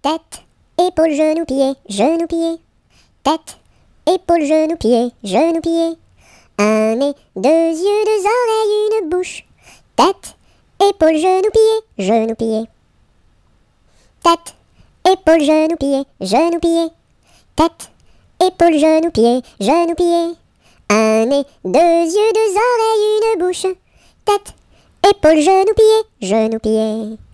Tête, épaule, genoux, pied, genoux, pieds Tête, épaule, genoux, pieds, genoux, pieds. Un nez, deux yeux, deux oreilles, une bouche. Tête, épaule, genoux, pieds, genoux, pieds Tête, épaule, genoux, pied, genoux, pieds Tête, épaule, genoux, pieds, genoux, pieds Un nez, deux yeux, deux oreilles, une bouche. Tête, épaule, genoux, pieds, genoux, pieds